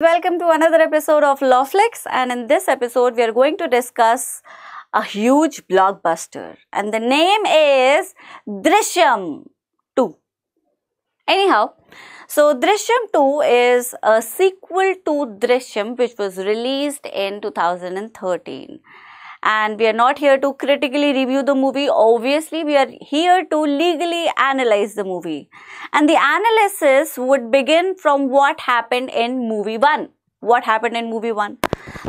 Welcome to another episode of Lawflix, and in this episode, we are going to discuss a huge blockbuster, and the name is Drishyam 2. Anyhow, so Drishyam 2 is a sequel to Drishyam, which was released in 2013 and we are not here to critically review the movie. Obviously, we are here to legally analyze the movie. And the analysis would begin from what happened in movie 1. What happened in movie 1?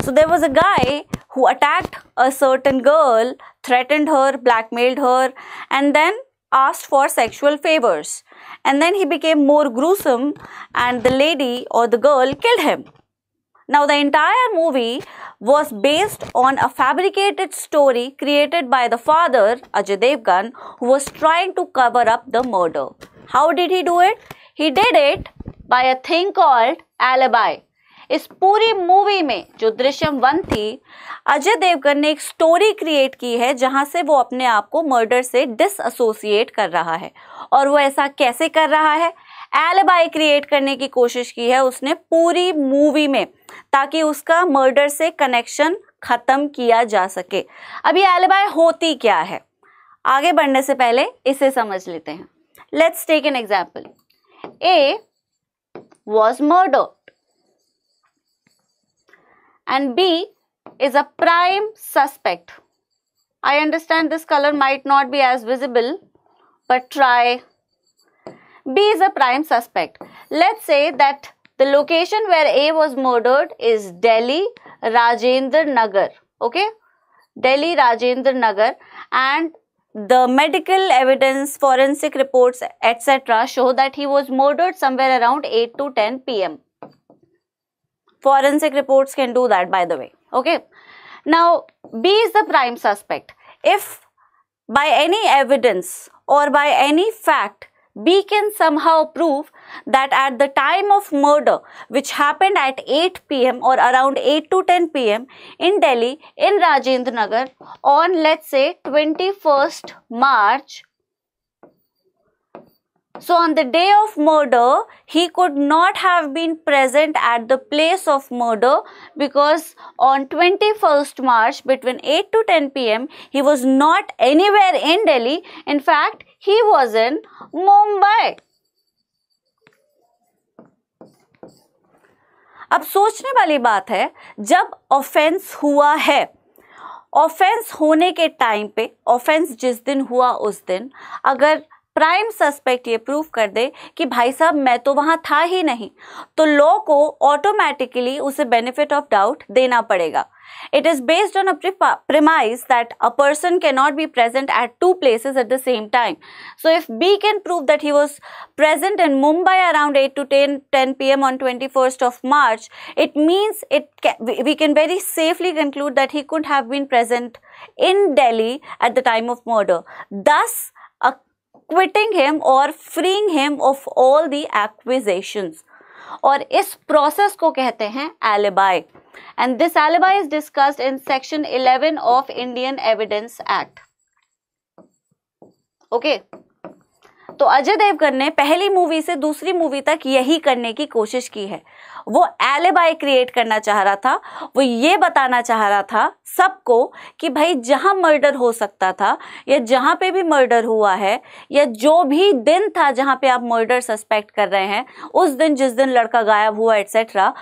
So there was a guy who attacked a certain girl, threatened her, blackmailed her, and then asked for sexual favors. And then he became more gruesome, and the lady or the girl killed him. Now, the entire movie was based on a fabricated story created by the father, Ajay Devgan, who was trying to cover up the murder. How did he do it? He did it by a thing called alibi. इस पूरी movie में जो Drishyam one थी अजय देवगन ने एक story create की है जहां से वो अपने आप को मर्डर से डिसोसिएट कर रहा है और वो ऐसा कैसे कर रहा है एलबाई क्रिएट करने की कोशिश की है उसने पूरी मूवी में ताकि उसका मर्डर से कनेक्शन खत्म किया जा सके अब ये एलबाई होती क्या है आगे बढ़ने से पहले इसे समझ लेते हैं let's take an example A was murder and b is a prime suspect i understand this color might not be as visible but try B is a prime suspect. Let's say that the location where A was murdered is Delhi, Rajendra Nagar. Okay? Delhi, Rajendra Nagar. And the medical evidence, forensic reports, etc. show that he was murdered somewhere around 8 to 10 pm. Forensic reports can do that, by the way. Okay? Now, B is the prime suspect. If by any evidence or by any fact B can somehow prove that at the time of murder which happened at 8 pm or around 8 to 10 pm in Delhi in Rajendranagar, on let's say 21st March so on the day of murder, he could not have been present at the place of murder because on 21st March between 8 to 10 pm, he was not anywhere in Delhi. In fact, He was in Mumbai. अब सोचने वाली बात है जब offence हुआ है offence होने के टाइम पे ऑफेंस जिस दिन हुआ उस दिन अगर प्राइम सस्पेक्ट ये प्रूव कर दे कि भाई साहब मैं तो वहां था ही नहीं तो लॉ को ऑटोमेटिकली उसे बेनिफिट ऑफ डाउट देना पड़ेगा it is based on a premise that a person can not be present at two places at the same time so if B can prove that he was present in Mumbai around at two ten ten P M on twenty first of March it means it we can very safely conclude that he couldn't have been present in Delhi at the time of murder thus a quitting him और freeing him of all the accusations और इस process को कहते हैं alibi and this alibi is discussed in section 11 of Indian Evidence Act okay okay. तो अजय देवगन ने पहली movie से दूसरी मूवी तक यही करने की कोशिश की है वो एलेबाई क्रिएट करना चाह रहा था वो ये बताना चाह रहा था सबको कि भाई जहाँ मर्डर हो सकता था या जहाँ पे भी मर्डर हुआ है या जो भी दिन था जहाँ पे आप मर्डर सस्पेक्ट कर रहे हैं उस दिन जिस दिन लड़का गायब हुआ एट्सेट्रा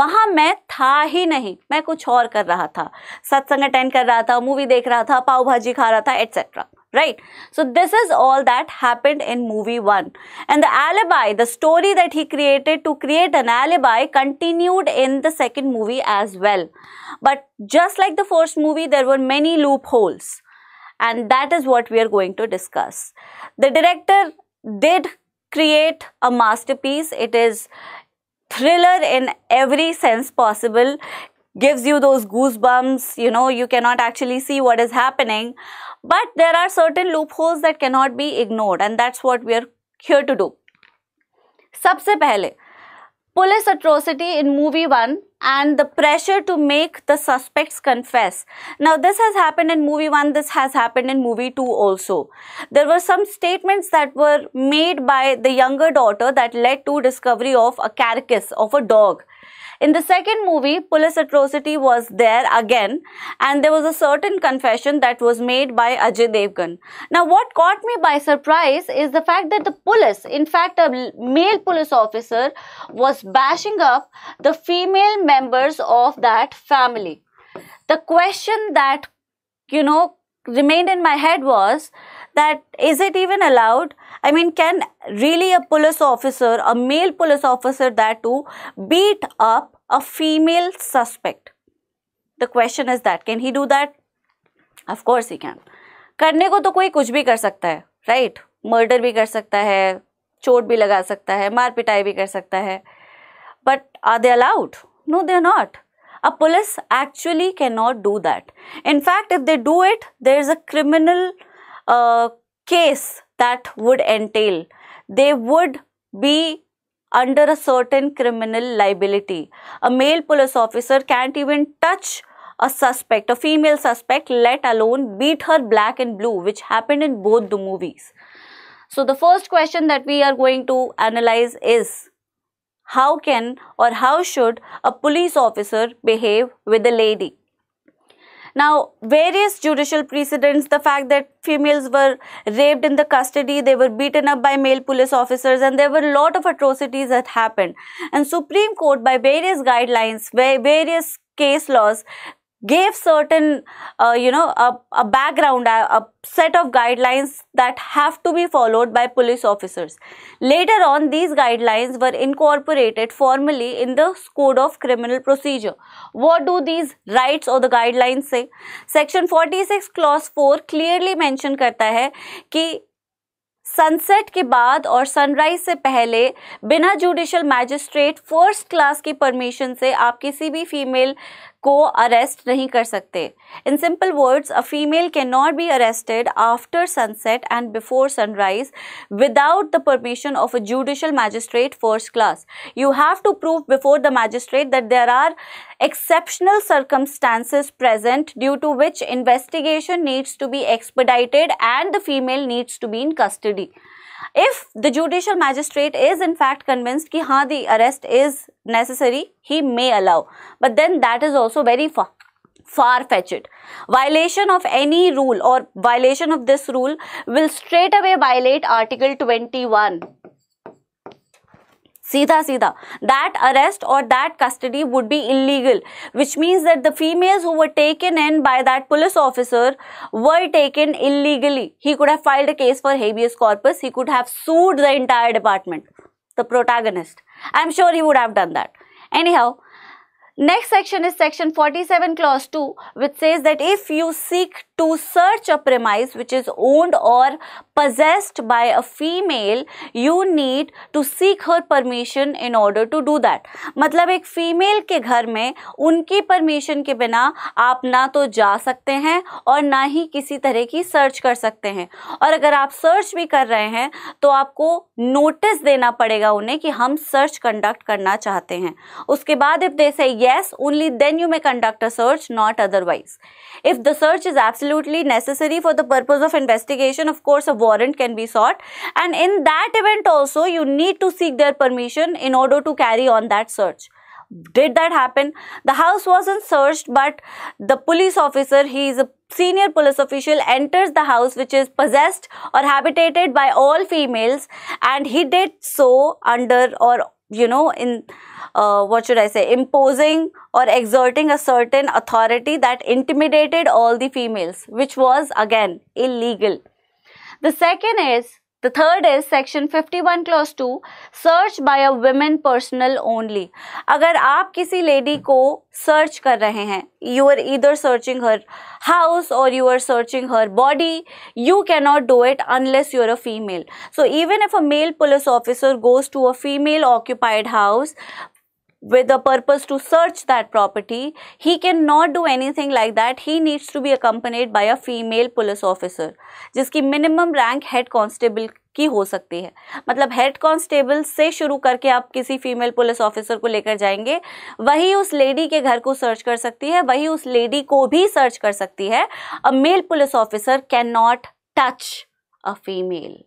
वहाँ मैं था ही नहीं मैं कुछ और कर रहा था सत्संग अटेंड कर रहा था मूवी देख रहा था पाव भाजी खा रहा था etcetera right? So this is all that happened in movie 1. And the alibi, the story that he created to create an alibi continued in the second movie as well. But just like the first movie, there were many loopholes. And that is what we are going to discuss. The director did create a masterpiece. It is thriller in every sense possible gives you those goosebumps you know you cannot actually see what is happening but there are certain loopholes that cannot be ignored and that's what we are here to do. सबसे police atrocity in movie 1 and the pressure to make the suspects confess. Now, this has happened in movie 1, this has happened in movie 2 also. There were some statements that were made by the younger daughter that led to discovery of a carcass of a dog. In the second movie, police atrocity was there again and there was a certain confession that was made by Ajay Devgan. Now what caught me by surprise is the fact that the police, in fact a male police officer was bashing up the female members of that family. The question that you know remained in my head was that is it even allowed? I mean, can really a police officer, a male police officer, that to beat up a female suspect? The question is that can he do that? Of course he can. karne ko to koi kuch bhi kar sakta hai right? murder bhi kar sakta hai chot bhi laga sakta hai maar pitai bhi kar sakta hai but are they allowed no they are not a police actually cannot do that in fact if they do it there is a criminal uh, case that would entail. They would be under a certain criminal liability. A male police officer can't even touch a suspect, a female suspect, let alone beat her black and blue, which happened in both the movies. So, the first question that we are going to analyze is how can or how should a police officer behave with a lady? Now, various judicial precedents, the fact that females were raped in the custody, they were beaten up by male police officers and there were a lot of atrocities that happened. And Supreme Court by various guidelines, by various case laws gave certain uh, you know a, a background a, a, set of guidelines that have to be followed by police officers later on these guidelines were incorporated formally in the code of criminal procedure what do these rights or the guidelines say section 46 clause 4 clearly mention karta hai ki sunset के बाद और sunrise से पहले बिना judicial magistrate first class की permission से आप किसी भी फीमेल को अरेस्ट नहीं कर सकते in simple words a female can not be arrested after sunset and before sunrise without the permission of a judicial magistrate first class you have to prove before the magistrate that there are exceptional circumstances present due to which investigation needs to be expedited and the female needs to be in custody if the judicial magistrate is in fact convinced ki the arrest is necessary he may allow but then that is also very far far-fetched. Violation of any rule or violation of this rule will straight away violate Article 21 सीधा सीधा that arrest or that custody would be illegal which means that the females who were taken in by that police officer were taken illegally he could have filed a case for habeas corpus he could have sued the entire department the protagonist i'm sure he would have done that anyhow Next section is section 47 clause 2 which says that if you seek to search a premise which is owned or possessed by a female you need to seek her permission in order to do that मतलब एक female के घर में उनकी permission के बिना आप ना तो जा सकते हैं और ना ही किसी तरह की सर्च कर सकते हैं और अगर आप सर्च भी कर रहे हैं तो आपको नोटिस देना पड़ेगा उन्हें कि हम सर्च कंडक्ट करना चाहते हैं उसके बाद इफ दे से yes, yes, only then you may conduct a search, not otherwise. If the search is absolutely necessary for the purpose of investigation, of course, a warrant can be sought. And in that event also, you need to seek their permission in order to carry on that search did that happen the house wasn't searched but the police officer he is a senior police official enters the house which is possessed or habitated by all females and he did so under or you know in uh, what should i say imposing or exerting a certain authority that intimidated all the females which was again illegal the second is the third is section 51 clause 2 search by a women personal only. अगर आप किसी lady को search कर रहे हैं you are either searching her house or you are searching her body you cannot do it unless you are a female. So even if a male police officer goes to a female occupied house with a purpose to search that property. He cannot do anything like that. He needs to be accompanied by a female police officer, jiski minimum rank head constable की हो सकती है मतलब head constable से शुरू करके आप किसी फीमेल पुलिस ऑफिसर को लेकर जाएंगे वही उस लेडी के घर को सर्च कर सकती है वही उस लेडी को भी सर्च कर सकती है a male police officer can not touch a female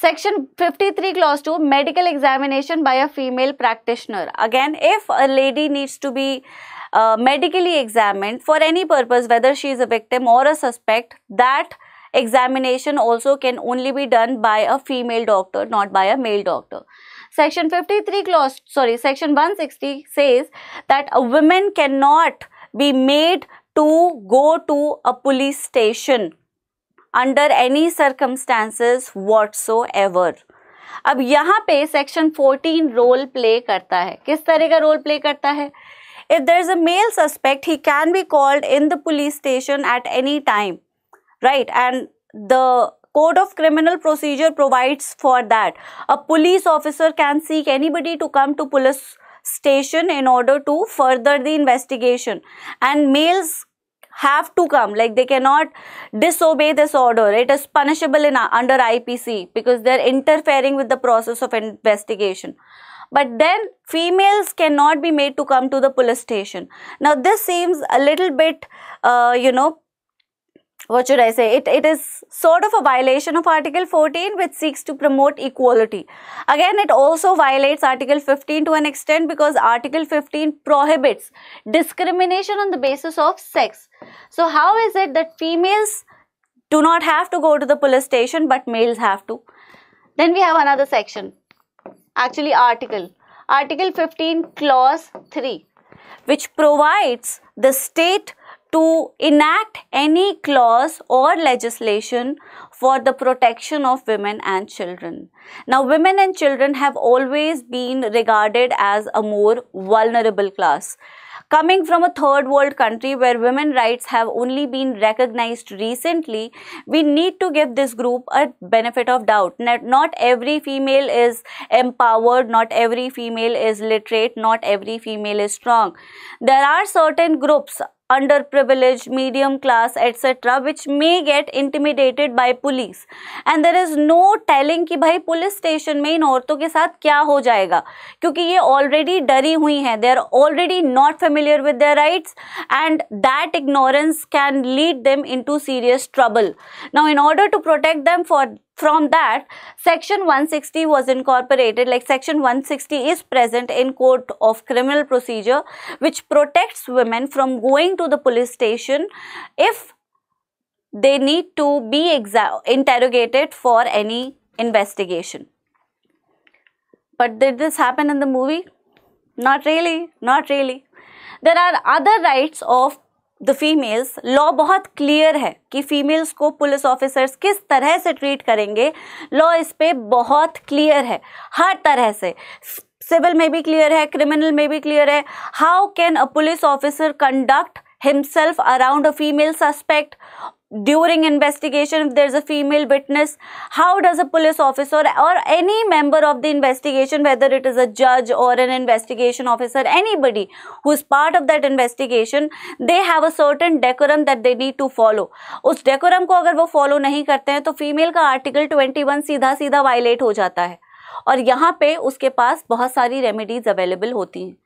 Section 53 clause 2 medical examination by a female practitioner. Again, if a lady needs to be uh, medically examined for any purpose, whether she is a victim or a suspect, that examination also can only be done by a female doctor, not by a male doctor. Section 53 clause, sorry, section 160 says that a woman cannot be made to go to a police station under any circumstances whatsoever. अब यहाँ पे section 14 role play. करता है किस तरह का role play करता है If there is a male suspect, he can be called in the police station at any time, right? And the code of criminal procedure provides for that a police officer can seek anybody to come to police station in order to further the investigation and males have to come like they cannot disobey this order it is punishable in under ipc because they're interfering with the process of investigation but then females cannot be made to come to the police station now this seems a little bit uh, you know what should I say? It, it is sort of a violation of Article 14 which seeks to promote equality. Again, it also violates Article 15 to an extent because Article 15 prohibits discrimination on the basis of sex. So how is it that females do not have to go to the police station but males have to? Then we have another section, actually article, Article 15 clause 3 which provides the state to enact any clause or legislation for the protection of women and children. Now, women and children have always been regarded as a more vulnerable class. Coming from a third world country where women rights have only been recognized recently, we need to give this group a benefit of doubt. Not every female is empowered, not every female is literate, not every female is strong. There are certain groups underprivileged, medium class, etc., which may get intimidated by police. And there is no telling ki police station may in orto ke saath kya ho jayega. Kyunki ye already dari hui hai. They are already not familiar with their rights and that ignorance can lead them into serious trouble. Now, in order to protect them for from that section 160 was incorporated like section 160 is present in code of criminal procedure which protects women from going to the police station if they need to be interrogated for any investigation but did this happen in the movie not really not really there are other rights of the females law बहुत clear है कि females को police officers किस तरह से treat करेंगे law इस पर बहुत क्लियर है हर तरह से सिविल में भी क्लियर है क्रिमिनल में भी क्लियर है how can a police officer conduct himself around a female suspect during investigation if there's a female witness how does a police officer or any member of the investigation whether it is a judge or an investigation officer anybody who's part of that investigation they have a certain decorum that they need to follow उस decorum को अगर वो follow नहीं करते हैं तो female का article 21 सीधा सीधा violate हो जाता है और यहाँ पे उसके पास बहुत सारी remedies available होती हैं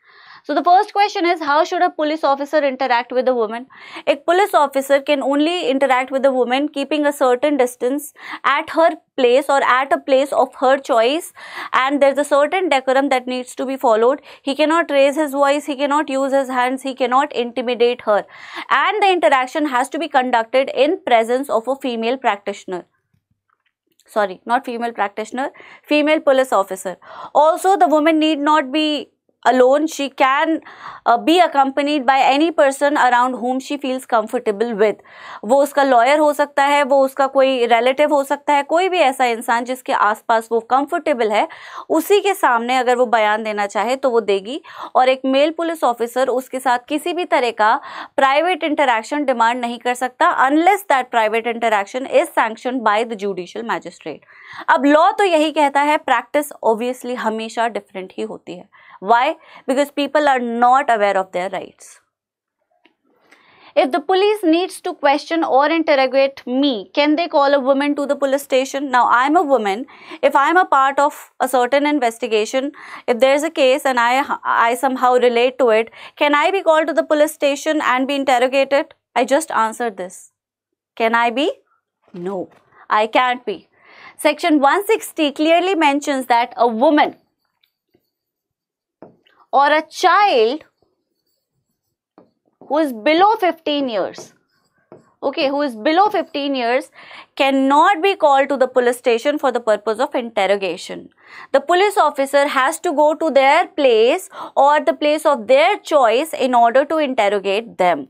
So the first question is how should a police officer interact with a woman? A police officer can only interact with a woman keeping a certain distance at her place or at a place of her choice and there's a certain decorum that needs to be followed. He cannot raise his voice, he cannot use his hands, he cannot intimidate her and the interaction has to be conducted in presence of a female practitioner sorry not female practitioner female police officer also the woman need not be alone she can uh, be accompanied by any person around whom she feels comfortable with वो उसका lawyer हो सकता है वो उसका कोई relative हो सकता है कोई भी ऐसा इंसान जिसके आसपास वो comfortable है उसी के सामने अगर वो बयान देना चाहे तो वो देगी और एक मेल पुलिस ऑफिसर उसके साथ किसी भी तरह का प्राइवेट इंटरेक्शन डिमांड नहीं कर सकता unless that private interaction is sanction by the judicial magistrate अब लॉ तो यही कहता है प्रैक्टिस ऑब्वियसली हमेशा डिफरेंट ही होती है Why? Because people are not aware of their rights. If the police needs to question or interrogate me, can they call a woman to the police station? Now, I'm a woman. If I'm a part of a certain investigation, if there's a case and I, I somehow relate to it, can I be called to the police station and be interrogated? I just answered this. Can I be? No, I can't be. Section 160 clearly mentions that a woman or a child who is below 15 years okay who is below 15 years cannot be called to the police station for the purpose of interrogation the police officer has to go to their place or the place of their choice in order to interrogate them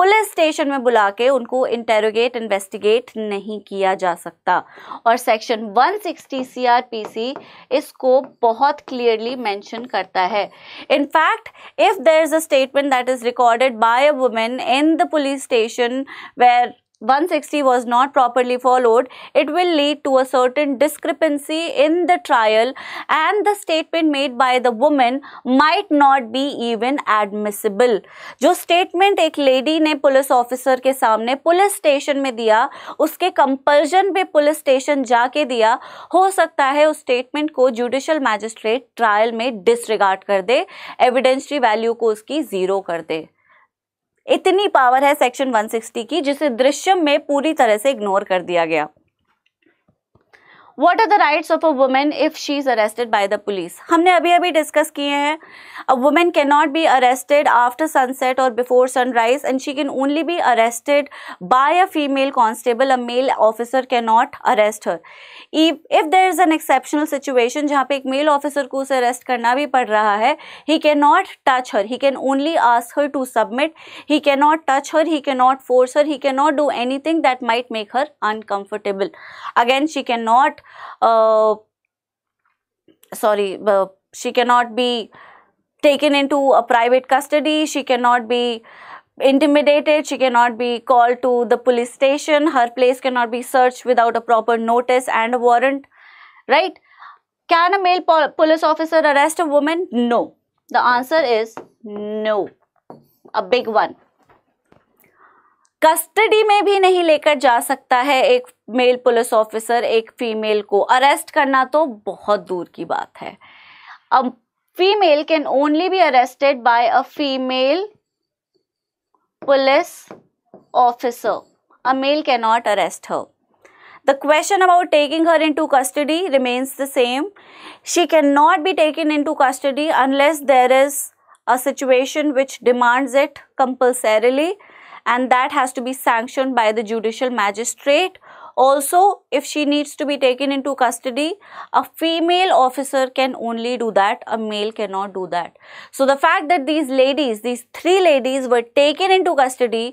police station में बुला के उनको interrogate investigate नहीं किया जा सकता और section 160 सी इसको बहुत क्लियरली मेंशन करता है in fact if there is a statement that is recorded by a women in the police station where 160 was not properly followed, it will lead to a certain discrepancy in the trial and the statement made by the woman might not be even admissible. jo statement ek lady ne police officer ke samne police station mein diya uske compulsion pe police station ja ke diya ho sakta hai us statement ko judicial magistrate trial mein disregard kar de evidentiary value ko uski zero kar de इतनी power है section 160 की जिसे दृश्यम में पूरी तरह से ignore कर दिया गया what are the rights of a women if she is arrested by the police हमने अभी अभी डिस्कस किए हैं a women can not be arrested after sunset और before sunrise and she can only be arrested by a female constable a male officer can not arrest her if there is an exceptional situation जहाँ पे एक mail officer को उसे arrest करना भी पड़ रहा है he can not touch her he can only ask her to submit he can not touch her he can not force her he can not do anything that might make her uncomfortable again she can not uh, sorry uh, she cannot be taken into a private custody she cannot be intimidated she cannot be called to the police station her place cannot be searched without a proper notice and a warrant right can a male pol police officer arrest a woman no the answer is no a big one custody में भी नहीं लेकर जा सकता है एक male police officer एक female को अरेस्ट करना तो बहुत दूर की बात है अब female can only be arrested by a female police officer a male can not arrest her the question about taking her in to custody remains the same she can not be taken in to custody unless there is a situation which demands it compulsorily and that has to be sanctioned by the judicial magistrate also if she needs to be taken into custody a female officer can only do that a male cannot do that so the fact that these ladies these three ladies were taken into custody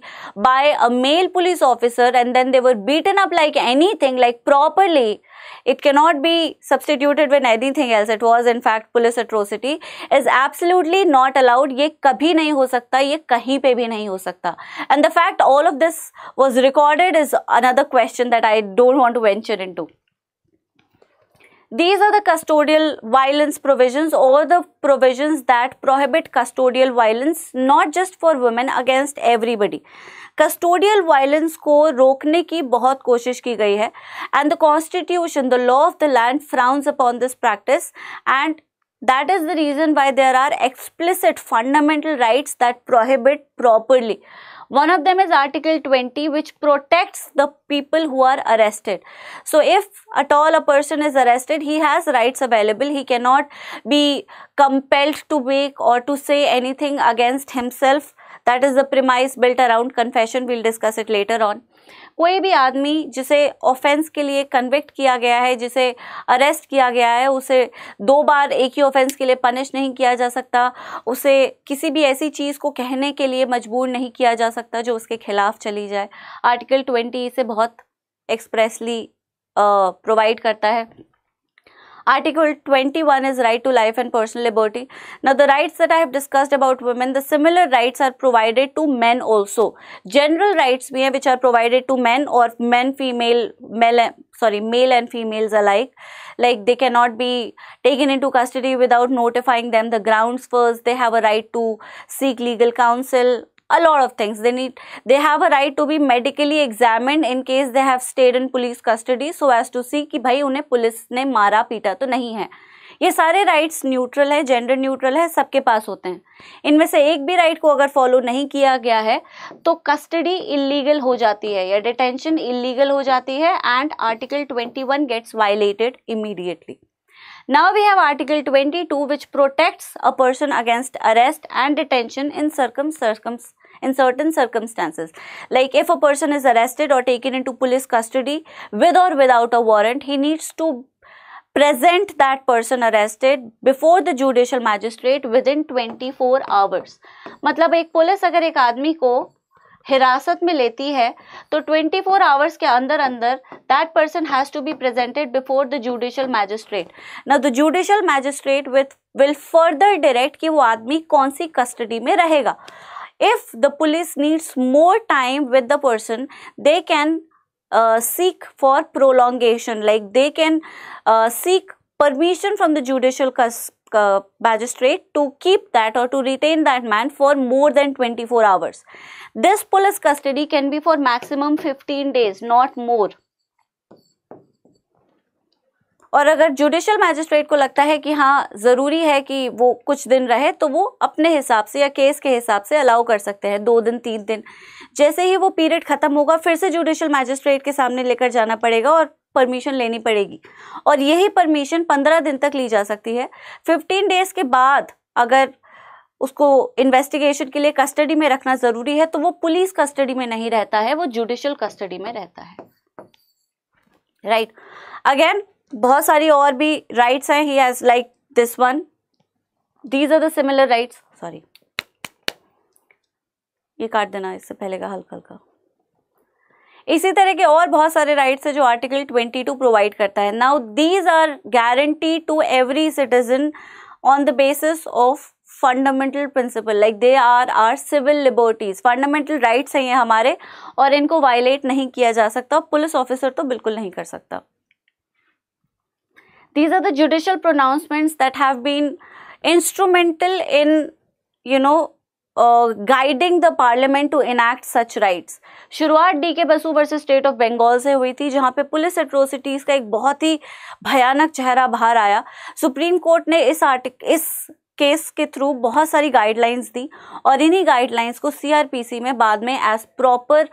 by a male police officer and then they were beaten up like anything like properly it cannot be substituted with anything else it was in fact police atrocity is absolutely not allowed ये कभी नहीं हो सकता ये कहीं पे भी नहीं हो सकता and the fact all of this was recorded is another question that I don't want to venture into these are the custodial violence provisions or the provisions that prohibit custodial violence not just for women against everybody custodial violence को रोकने की बहुत कोशिश की गई है and the constitution the law of the land frowns upon this practice and that is the reason why there are explicit fundamental right that prohibit properly one of them is article twenty which protect the people who are arrested so if at all a person is arrested he has rights available he can not be compelled to make और to say anything against himself that is the premise built around confession will discuss it later on कोई भी आदमी जिसे offence के लिए convict किया गया है जिसे अरेस्ट किया गया है उसे दो बार एक ही ऑफेंस के लिए पनिश नहीं किया जा सकता उसे किसी भी ऐसी चीज़ को कहने के लिए मजबूर नहीं किया जा सकता जो उसके खिलाफ चली जाए आर्टिकल ट्वेंटी इसे बहुत एक्सप्रेसली प्रोवाइड करता है Article 21 is right to life and personal liberty. Now the rights that I have discussed about women, the similar rights are provided to men also. General rights we have which are provided to men or men, female, male, sorry, male and females alike. Like they cannot be taken into custody without notifying them the grounds first. They have a right to seek legal counsel a lot of things they need they have a right to be medically examined in case they have stayed in police custody so as to see कि भाई उन्हें police ने मारा पीटा तो नहीं है ये सारे राइट्स न्यूट्रल है जेंडर न्यूट्रल है सबके पास होते हैं इनमें से एक भी राइट को अगर फॉलो नहीं किया गया है तो कस्टडी इलीगल हो जाती है या डिटेंशन इलीगल हो जाती है and article 21 gets violated immediately Now we have Article 22 which protects a person against arrest and detention in in certain circumstances like if a person is arrested or taken into police custody with or without a warrant he needs to present that person arrested before the judicial magistrate within 24 hours मतलब एक police अगर एक आदमी को हिरासत में लेती है तो 24 फोर आवर्स के अंदर अंदर that person has to be presented before the judicial magistrate ना the judicial magistrate with will further direct कि वो आदमी कौन सी कस्टडी में रहेगा if the police needs more time with the person they can seek for prolongation like they can seek permission from the judicial uh, magistrate to keep that or to retain that man for more than 24 hours. This police custody can be for maximum 15 days, not more. और अगर judicial magistrate को लगता है कि हाँ ज़रूरी है कि वो कुछ दिन रहे तो वो अपने हिसाब से या केस के हिसाब से अलाउ कर सकते हैं दो दिन तीन दिन जैसे ही वो पीरियड ख़त्म होगा फिर से जुडिशियल मैजिस्ट्रेट के सामने लेकर जाना पड़ेगा और परमिशन लेनी पड़ेगी और यही परमिशन पंद्रह दिन तक ली जा सकती है फिफ्टीन डेज के बाद अगर उसको इन्वेस्टिगेशन के लिए कस्टडी में रखना ज़रूरी है तो वो पुलिस कस्टडी में नहीं रहता है वो जुडिशियल कस्टडी में रहता है राइट right. अगेन बहुत सारी और भी राइट्स हैं he has like this one these are the similar rights sorry ये काट देना इससे पहले का हल्का हल्का इसी तरह के और बहुत सारे राइट्स है जो आर्टिकल 22 प्रोवाइड करता है now these are guarantee to every citizen on the basis of fundamental principle like they are are civil liberties fundamental rights हैं ये हमारे और इनको वायलेट नहीं किया जा सकता पुलिस ऑफिसर तो बिल्कुल नहीं कर सकता these are the judicial pronouncement that have been instrumental in you know guiding the parliament to enact such rights शुरुआत D K Basu versus state of Bengal से हुई थी जहाँ पे पुलिस एट्रोसिटीज़ का एक बहुत ही भयानक चेहरा बाहर आया सुप्रीम कोर्ट ने इस आर्टिक इस केस के थ्रू बहुत सारी गाइडलाइंस दी और इन्हीं गाइडलाइंस को सीआरपीसी में बाद में एज प्रॉपर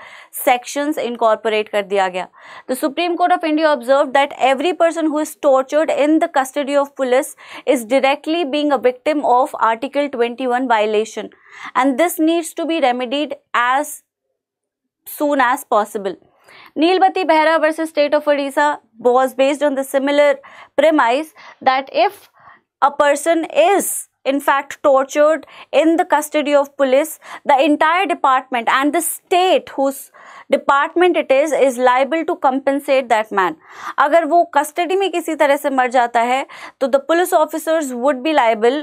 सेक्शंस इनकॉर्पोरेट कर दिया गया the supreme court of India observe that every person who is tortured in the custody of police is directly being a victim of article 21 violation and this needs to be remedied as soon as possible Neelbati Behera versus state of Orissa was based on the similar premise that if a person is in fact tortured in the custody of police the entire department and the state whose department it is is liable to compensate that man agar wo custody mein kisi tarah se mar hai to the police officers would be liable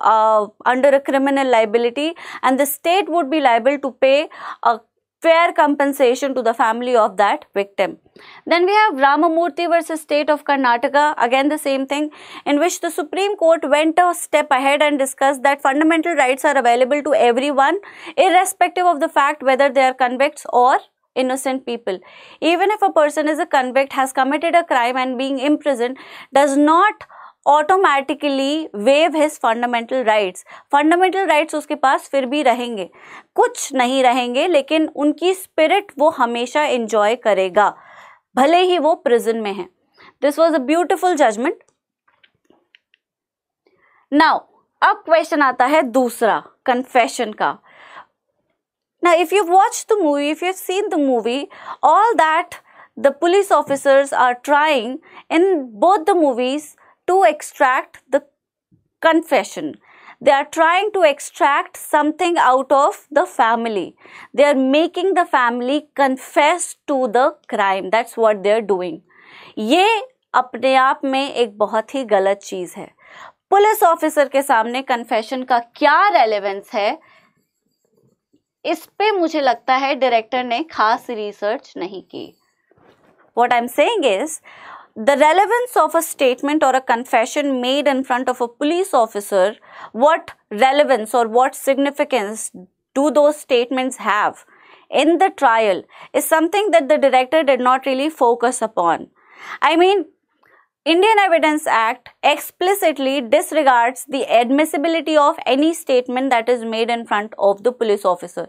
uh, under a criminal liability and the state would be liable to pay fair compensation to the family of that victim. Then we have Ramamurthy versus State of Karnataka, again the same thing, in which the Supreme Court went a step ahead and discussed that fundamental rights are available to everyone, irrespective of the fact whether they are convicts or innocent people. Even if a person is a convict, has committed a crime and being imprisoned, does not automatically waive his fundamental rights fundamental rights उसके पास फिर भी रहेंगे कुछ नहीं रहेंगे लेकिन उनकी स्पिरिट वो हमेशा इंजॉय करेगा भले ही वो प्रिजन में है this was a beautiful judgement now अब क्वेश्चन आता है दूसरा कन्फेशन का ना if you watch the movie if you seen the movie all that the police officers are trying in both the movies to extract the confession they are trying to extract something out of the family they are making the family confess to the crime that's what they are doing ye apne aap mein ek bahut hi galat cheez hai police officer ke samne confession ka kya relevance hai इस पे मुझे लगता है director ने खास research नहीं की what I am saying is The relevance of a statement or a confession made in front of a police officer, what relevance or what significance do those statements have in the trial is something that the director did not really focus upon. I mean, Indian Evidence Act explicitly disregards the admissibility of any statement that is made in front of the police officer.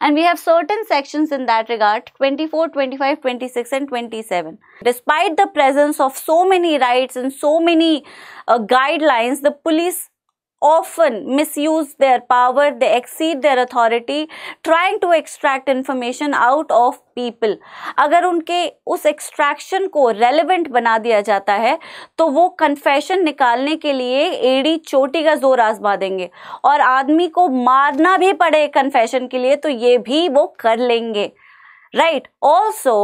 And we have certain sections in that regard 24, 25, 26, and 27. Despite the presence of so many rights and so many uh, guidelines, the police often misuse their power, they exceed their authority, trying to extract information out of people. अगर उनके उस extraction को relevant बना दिया जाता है तो वो कन्फेशन निकालने के लिए एड़ी चोटी का जोर आजमा देंगे और आदमी को मारना भी पड़े कन्फेशन के लिए तो ये भी वो कर लेंगे right also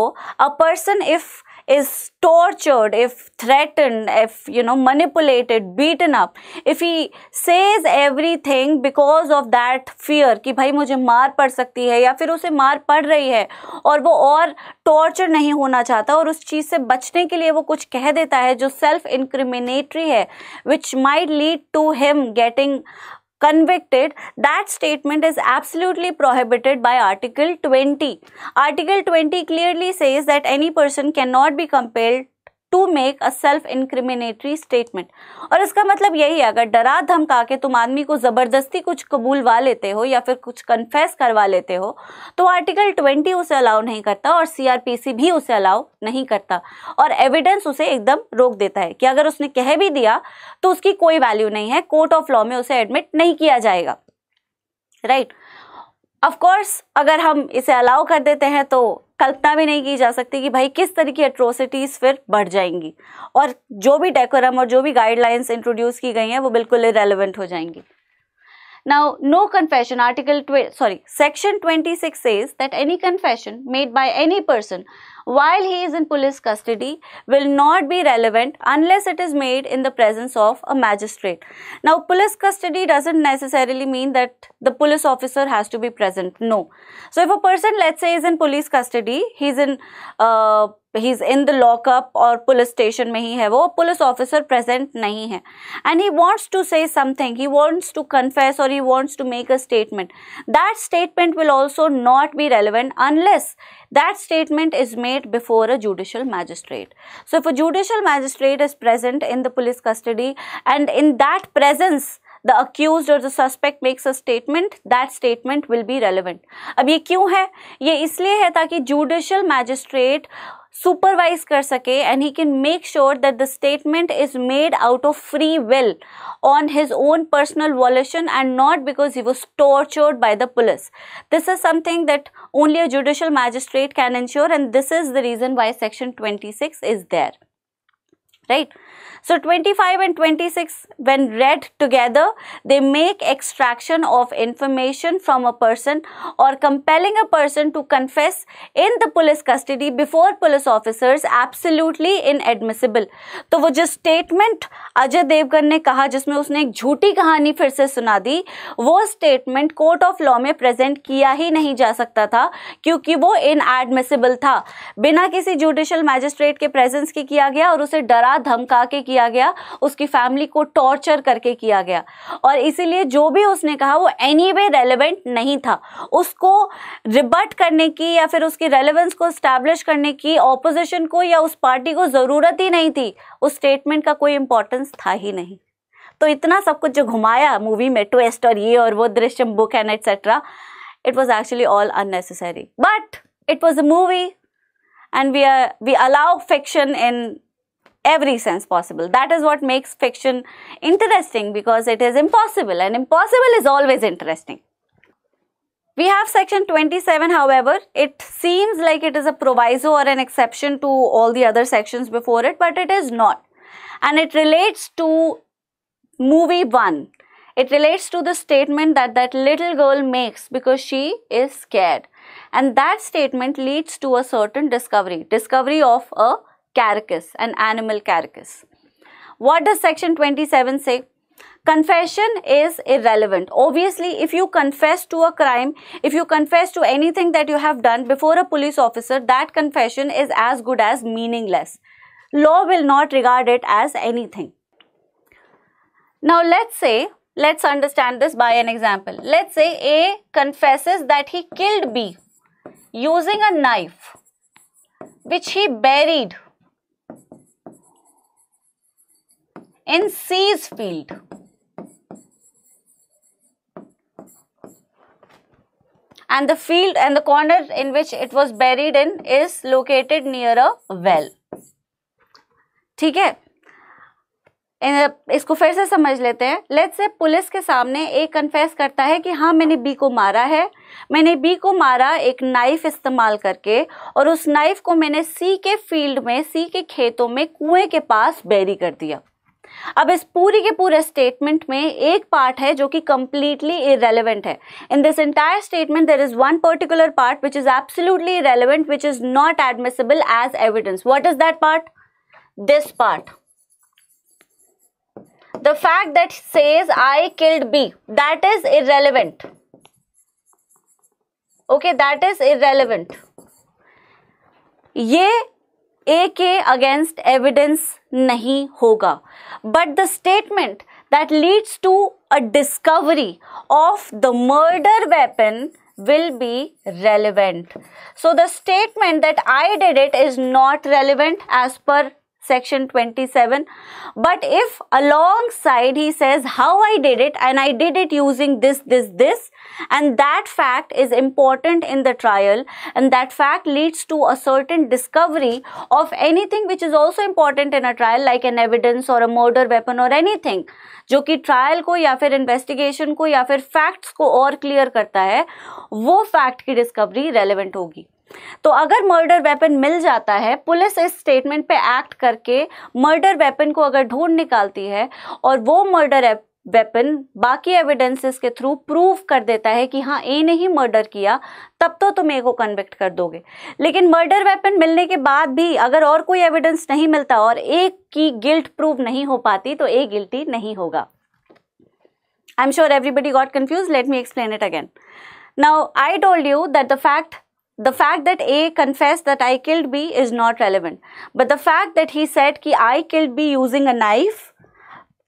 a person if is tortured, if threatened, if you know manipulated, beaten up, if he says everything because of that fear कि भाई मुझे मार पड़ सकती है या फिर उसे मार पड़ रही है और वो और टॉर्चर नहीं होना चाहता और उस चीज़ से बचने के लिए वो कुछ कह देता है जो सेल्फ इंक्रिमिनेटरी है which might lead to him getting convicted, that statement is absolutely prohibited by Article 20. Article 20 clearly says that any person cannot be compelled to make a self incriminatory statement और इसका मतलब यही है अगर डरा धमका के तुम आदमी को ज़बरदस्ती कुछ कबूलवा लेते हो या फिर कुछ कन्फेस करवा लेते हो तो आर्टिकल ट्वेंटी उसे अलाउ नहीं करता और सीआरपीसी भी उसे अलाउ नहीं करता और एविडेंस उसे एकदम रोक देता है कि अगर उसने कह भी दिया तो उसकी कोई वैल्यू नहीं है कोर्ट ऑफ लॉ में उसे एडमिट नहीं किया जाएगा राइट right? ऑफ कोर्स अगर हम इसे अलाउ कर देते हैं तो कल्पना भी नहीं की जा सकती कि भाई किस तरह की अट्रोसिटीज़ फिर बढ़ जाएंगी और जो भी डेकोरम और जो भी गाइडलाइंस इंट्रोड्यूस की गई हैं वो बिल्कुल इरेलीवेंट हो जाएंगी no confession article article, sorry, section 26 says that any confession made by any person while he is in police custody will not be relevant unless it is made in the presence of a magistrate. Now, police custody doesn't necessarily mean that the police officer has to be present. No. So, if a person, let's say, is in police custody, he's in uh, he's in the lockup or police station में ही है वो police officer present नहीं है and he wants to say something he wants to confess or he wants to make a statement that statement will also not be relevant unless that statement is made before a judicial magistrate so if a judicial magistrate is present in the police custody and in that presence the accused or the suspect makes a statement that statement will be relevant अब ये क्यों है ये इसलिए है ताकि judicial magistrate supervise kar sake and he can make sure that the statement is made out of free will on his own personal volition and not because he was tortured by the police this is something that only a judicial magistrate can ensure and this is the reason why section 26 is there right So 25 and 26 when read together they make extraction of information from a person or compelling a person to confess in the police custody before police officers absolutely inadmissible. तो वो जो statement Ajay Devgan ने कहा जिसमें उसने एक झूठी कहानी फिर से सुना दी वो स्टेटमेंट कोर्ट ऑफ लॉ में प्रेजेंट किया ही नहीं जा सकता था क्योंकि वो इनएडमिसिबल था बिना किसी जुडिशल मैजिस्ट्रेट के प्रेजेंस के किया गया और उसे डरा धमका के किया गया उसकी फैमिली को टॉर्चर करके किया गया और इसीलिए जो भी उसने कहा वो एनी वे रेलिवेंट नहीं था उसको रिबर्ट करने की या फिर उसकी रेलिवेंस को स्टैब्लिश करने की ऑपोजिशन को या उस पार्टी को ज़रूरत ही नहीं थी उस स्टेटमेंट का कोई इंपॉर्टेंस था ही नहीं तो इतना सब कुछ जो घुमाया मूवी में ट्विस्ट और ये और वो दृश्य book and etcetera it was actually all unnecessary but it was a movie and we are we allow fiction in every sense possible. That is what makes fiction interesting because it is impossible and impossible is always interesting. We have section 27 however, it seems like it is a proviso or an exception to all the other sections before it but it is not and it relates to movie 1. It relates to the statement that that little girl makes because she is scared and that statement leads to a certain discovery, discovery of a carcass, an animal carcass. What does section 27 say? confession is irrelevant obviously if you confess to a crime if you confess to anything that you have done before a police officer that confession is as good as meaningless law will not regard it as anything now let's say let's understand this by an example let's say a confesses that he killed b using a knife which he buried in his field and the field and the corner in which it was buried in is located near a well ठीक है इसको फिर से समझ लेते हैं let's say police के सामने एक कन्फेस करता है कि हाँ मैंने बी को मारा है मैंने बी को मारा एक नाइफ इस्तेमाल करके और उस नाइफ को मैंने सी के फील्ड में सी के खेतों में कुएं के पास बैरी कर दिया अब इस पूरी के पूरे स्टेटमेंट में एक पार्ट है जो कि कंप्लीटली इरेलीवेंट है in this entire statement there is one particular part which is absolutely irrelevant which is not admissible as evidence what is that part this part the fact that says I killed B that is irrelevant okay that is irrelevant ये A के against evidence नहीं होगा but the statement that leads to a discovery of the murder weapon will be relevant. So the statement that I did it is not relevant as per section 27 but if alongside he says how i did it and i did it using this this this and that fact is important in the trial and that fact leads to a certain discovery of anything which is also important in a trial like an evidence or a murder weapon or anything जो कि trial को या फिर investigation को या फिर facts को और clear करता है वो fact की discovery relevant होगी तो अगर मर्डर वेपन मिल जाता है पुलिस इस स्टेटमेंट पे एक्ट करके मर्डर वेपन को अगर ढूंढ निकालती है और वो मर्डर वेपन बाकी एविडेंसेस के थ्रू प्रूव कर देता है कि हाँ ए ने ही मर्डर किया तब तो तुम ए को कन्विक्ट कर दोगे लेकिन मर्डर वेपन मिलने के बाद भी अगर और कोई एविडेंस नहीं मिलता और ए की गिल्ट प्रूव नहीं हो पाती तो ए गिल्टी नहीं होगा I am sure everybody got confuse let me explain it again now I told you that the fact the fact that A confessed that I killed B is not relevant. But the fact that he said कि I killed B using a knife,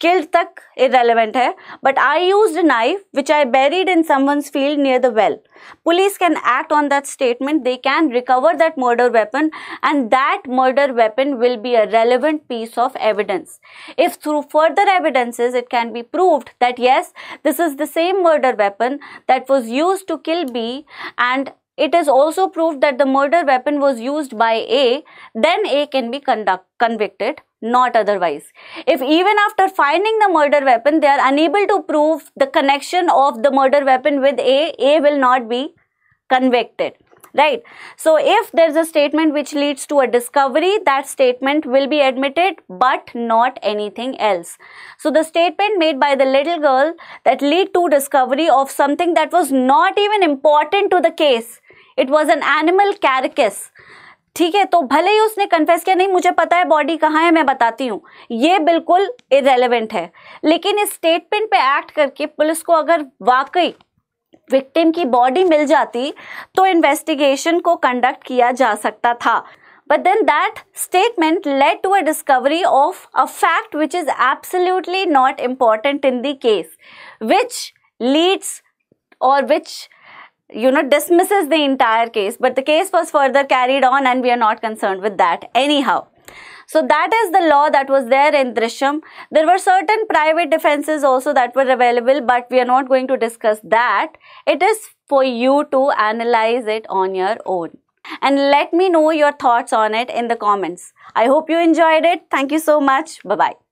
killed tak irrelevant But I used a knife which I buried in someone's field near the well. Police can act on that statement. They can recover that murder weapon and that murder weapon will be a relevant piece of evidence. If through further evidences it can be proved that yes, this is the same murder weapon that was used to kill B and it is also proved that the murder weapon was used by A, then A can be conduct, convicted, not otherwise. If even after finding the murder weapon, they are unable to prove the connection of the murder weapon with A, A will not be convicted right so if there's a statement which leads to a discovery that statement will be admitted but not anything else so the statement made by the little girl that lead to discovery of something that was not even important to the case it was an animal carcass ठीक है तो भले ही उसने confess किया नहीं मुझे पता है बॉडी कहाँ है मैं बताती हूँ ये बिल्कुल इरेलीवेंट है लेकिन इस स्टेटमेंट पे एक्ट करके पुलिस को अगर वाकई विक्टिम की बॉडी मिल जाती तो इन्वेस्टिगेशन को कंडक्ट किया जा सकता था but then that statement led to a discovery of a fact which is absolutely not important in the case which leads और which you know, dismisses the entire case. But the case was further carried on and we are not concerned with that anyhow. So that is the law that was there in Drishyam. There were certain private defenses also that were available, but we are not going to discuss that. It is for you to analyze it on your own. And let me know your thoughts on it in the comments. I hope you enjoyed it. Thank you so much. Bye-bye.